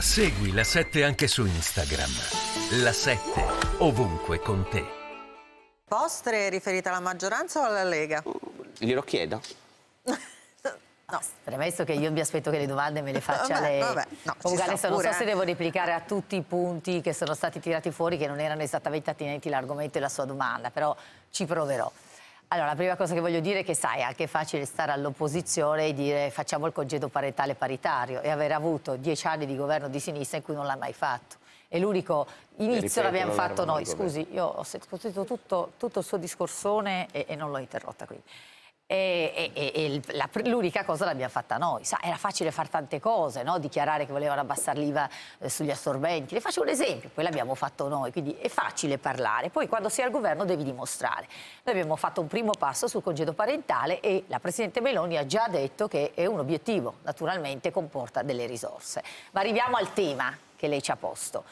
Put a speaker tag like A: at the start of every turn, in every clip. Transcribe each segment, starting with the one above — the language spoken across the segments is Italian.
A: Segui la 7 anche su Instagram. La 7 ovunque con te. Postre riferita alla maggioranza o alla Lega? Uh, glielo chiedo. No. Premesso che io mi aspetto che le domande me le faccia vabbè, lei. Vabbè, no, Comunque adesso pure, non so eh. se devo replicare a tutti i punti che sono stati tirati fuori che non erano esattamente attinenti all'argomento e alla sua domanda, però ci proverò. Allora, la prima cosa che voglio dire è che sai, è anche facile stare all'opposizione e dire facciamo il congedo parentale paritario e aver avuto dieci anni di governo di sinistra in cui non l'ha mai fatto. E l'unico inizio l'abbiamo fatto noi. Scusi, io ho sentito tutto, tutto, il suo discorsone e, e non l'ho interrotta qui e, e, e l'unica cosa l'abbiamo fatta noi. Sa, era facile fare tante cose, no? dichiarare che volevano abbassare l'IVA eh, sugli assorbenti. Le faccio un esempio, poi l'abbiamo fatto noi, quindi è facile parlare. Poi quando sei al governo devi dimostrare. Noi abbiamo fatto un primo passo sul congedo parentale e la Presidente Meloni ha già detto che è un obiettivo, naturalmente comporta delle risorse. Ma arriviamo al tema che lei ci ha posto.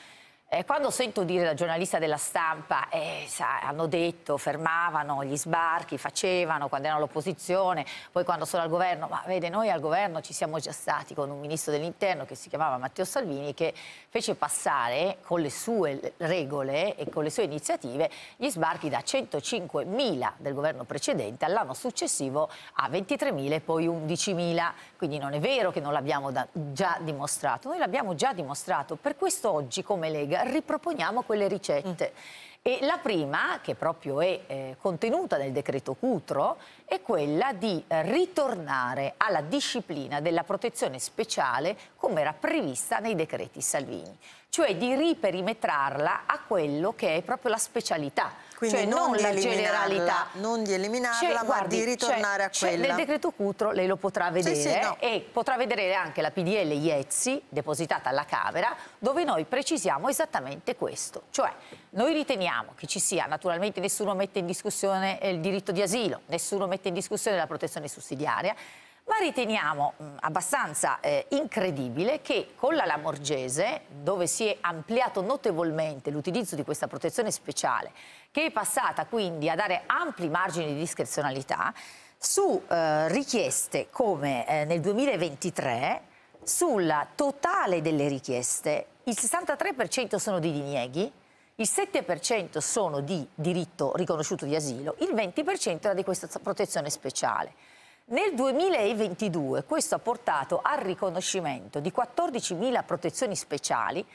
A: Eh, quando sento dire da giornalista della stampa, eh, sa, hanno detto, fermavano gli sbarchi, facevano quando erano all'opposizione, poi quando sono al governo, ma vede noi al governo ci siamo già stati con un ministro dell'interno che si chiamava Matteo Salvini che fece passare con le sue regole e con le sue iniziative gli sbarchi da 105.000 del governo precedente all'anno successivo a 23.000 e poi 11.000, quindi non è vero che non l'abbiamo già dimostrato, noi l'abbiamo già dimostrato, per questo oggi come Lega riproponiamo quelle ricette. Mm. E la prima, che proprio è eh, contenuta nel decreto Cutro, è quella di ritornare alla disciplina della protezione speciale come era prevista nei decreti Salvini, cioè di riperimetrarla a quello che è proprio la specialità, Quindi cioè non, non la generalità. Non di eliminarla, cioè, ma guardi, di cioè, ritornare a cioè, quella. Nel decreto Cutro lei lo potrà vedere sì, sì, no. e potrà vedere anche la PDL Iezzi depositata alla Camera, dove noi precisiamo esattamente questo, cioè noi riteniamo teniamo che ci sia, naturalmente nessuno mette in discussione eh, il diritto di asilo, nessuno mette in discussione la protezione sussidiaria, ma riteniamo abbastanza eh, incredibile che con la Lamorgese, dove si è ampliato notevolmente l'utilizzo di questa protezione speciale, che è passata quindi a dare ampli margini di discrezionalità, su eh, richieste come eh, nel 2023, sulla totale delle richieste, il 63% sono di dinieghi, il 7% sono di diritto riconosciuto di asilo, il 20% era di questa protezione speciale. Nel 2022 questo ha portato al riconoscimento di 14.000 protezioni speciali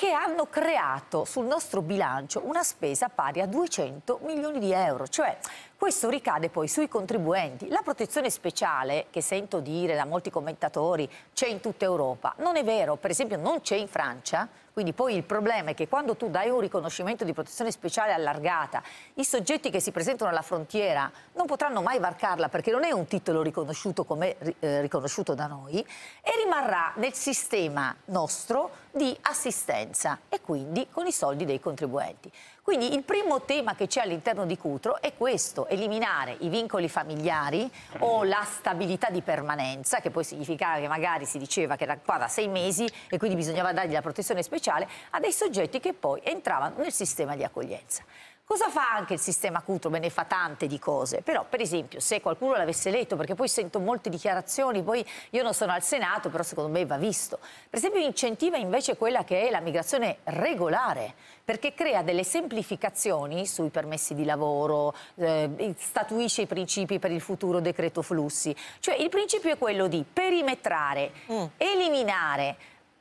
A: che hanno creato sul nostro bilancio una spesa pari a 200 milioni di euro, cioè questo ricade poi sui contribuenti. La protezione speciale, che sento dire da molti commentatori, c'è in tutta Europa. Non è vero, per esempio non c'è in Francia, quindi poi il problema è che quando tu dai un riconoscimento di protezione speciale allargata, i soggetti che si presentano alla frontiera non potranno mai varcarla perché non è un titolo riconosciuto come eh, riconosciuto da noi e rimarrà nel sistema nostro di assistenza efficienza e quindi con i soldi dei contribuenti. Quindi il primo tema che c'è all'interno di Cutro è questo, eliminare i vincoli familiari o la stabilità di permanenza, che poi significava che magari si diceva che era qua da sei mesi e quindi bisognava dargli la protezione speciale, a dei soggetti che poi entravano nel sistema di accoglienza. Cosa fa anche il sistema Cutro? Beh, ne fa tante di cose, però per esempio se qualcuno l'avesse letto, perché poi sento molte dichiarazioni, poi io non sono al Senato, però secondo me va visto. Per esempio incentiva invece quella che è la migrazione regolare, perché crea delle semplificazioni sui permessi di lavoro, eh, statuisce i principi per il futuro decreto flussi. Cioè il principio è quello di perimetrare, mm. eliminare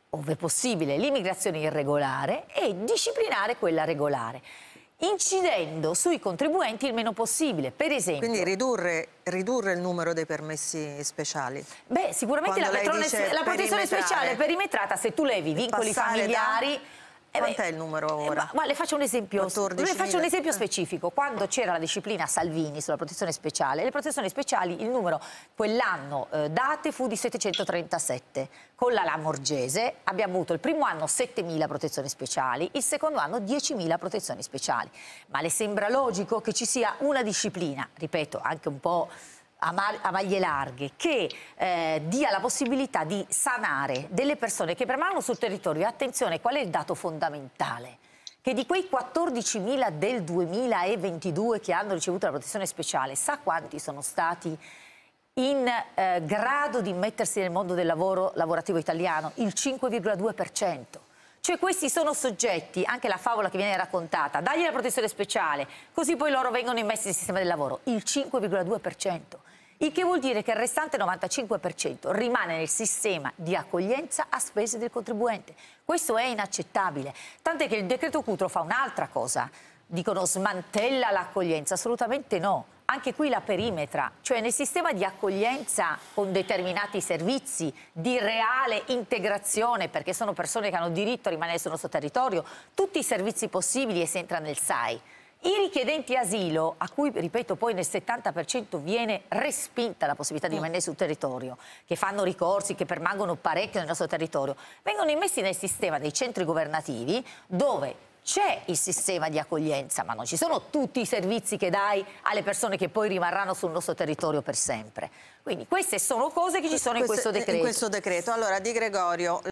A: ove possibile l'immigrazione irregolare e disciplinare quella regolare incidendo sui contribuenti il meno possibile, per esempio. Quindi ridurre, ridurre il numero dei permessi speciali? Beh, sicuramente la, la protezione speciale perimetrata, se tu levi vincoli familiari... Da eh Quant'è il numero eh, ora? Eh, ma, le faccio un esempio, faccio un esempio eh. specifico. Quando c'era la disciplina Salvini sulla protezione speciale, le protezioni speciali, il numero quell'anno eh, date fu di 737. Con la Lamorgese abbiamo avuto il primo anno 7.000 protezioni speciali, il secondo anno 10.000 protezioni speciali. Ma le sembra logico che ci sia una disciplina, ripeto, anche un po' a, maglie larghe che eh, dia la possibilità di sanare delle persone che permangono sul territorio. Attenzione, qual è il dato fondamentale? Che di quei 14.000 del 2022 che hanno ricevuto la protezione speciale, sa quanti sono stati in eh, grado di mettersi nel mondo del lavoro lavorativo italiano? Il 5,2%. Cioè questi sono soggetti, anche la favola che viene raccontata, dagli la protezione speciale, così poi loro vengono immessi nel sistema del lavoro, il 5,2% il che vuol dire che il restante 95% rimane nel sistema di accoglienza a spese del contribuente. Questo è inaccettabile, tant'è che il decreto Cutro fa un'altra cosa, dicono smantella l'accoglienza, assolutamente no. Anche qui la perimetra, cioè nel sistema di accoglienza con determinati servizi di reale integrazione, perché sono persone che hanno diritto a rimanere sul nostro territorio, tutti i servizi possibili e si entra nel SAI. I richiedenti asilo, a cui, ripeto, poi nel 70% viene respinta la possibilità di mm. rimanere sul territorio, che fanno ricorsi, che permangono parecchio nel nostro territorio, vengono immessi nel sistema dei centri governativi dove c'è il sistema di accoglienza, ma non ci sono tutti i servizi che dai alle persone che poi rimarranno sul nostro territorio per sempre. Quindi queste sono cose che ci sono in questo decreto. In questo decreto. Allora, Di Gregorio...